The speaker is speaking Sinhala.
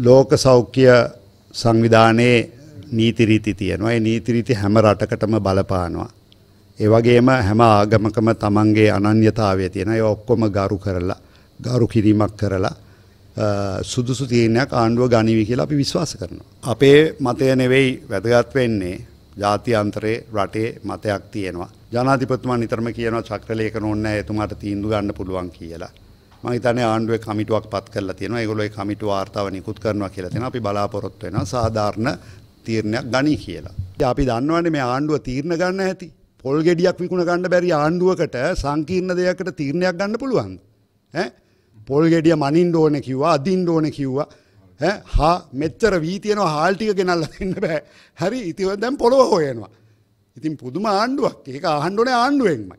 ලෝක සෞඛ්‍ය සංවිධානයේ නීතිරීති තියෙනවා. ඒ නීතිරීති හැම රටකටම බලපානවා. ඒ වගේම හැම ආගමකම තමන්ගේ අනන්‍යතාවය තියෙන. ඒ ඔක්කොම ගරු කරලා, ගරු කිරීමක් කරලා සුදුසු තීරණයක් ආණ්ඩුව ගනිවි කියලා අපි විශ්වාස කරනවා. අපේ මතය නෙවෙයි වැදගත් වෙන්නේ ජාත්‍යන්තරයේ රටේ මතයක් තියෙනවා. ජනාධිපතිතුමා නිතරම කියනවා චක්‍රලේඛන ඕනේ නැහැ එතුමාට තීන්දුව ගන්න පුළුවන් කියලා. මම හිතන්නේ ආණ්ඩුවේ කමිටුවක් පත් කරලා තියෙනවා. ඒගොල්ලෝ ඒ කමිටුව වාර්තාව නිකුත් කරනවා කියලා තියෙනවා. අපි බලාපොරොත්තු වෙනවා සාධාරණ තීරණයක් ගනී කියලා. අපි දන්නවනේ මේ ආණ්ඩුව තීරණ ගන්න ඇති. පොල් ගෙඩියක් විකුණ ගන්න බැරි ආණ්ඩුවකට සංකීර්ණ දෙයකට තීරණයක් ගන්න පුළුවන්. ඈ පොල් ගෙඩිය මනින්න ඕනේ කිව්වා, අදින්න ඕනේ කිව්වා. ඈ හා මෙච්චර වී තියෙනවා හාල් ටික ගෙනල්ලා දෙන්න බෑ. හරි ඉතින් දැන් පොළව හොයනවා. ඉතින් පුදුම ආණ්ඩුවක්. ඒක අහන්න ඕනේ ආණ්ඩුවෙන්මයි.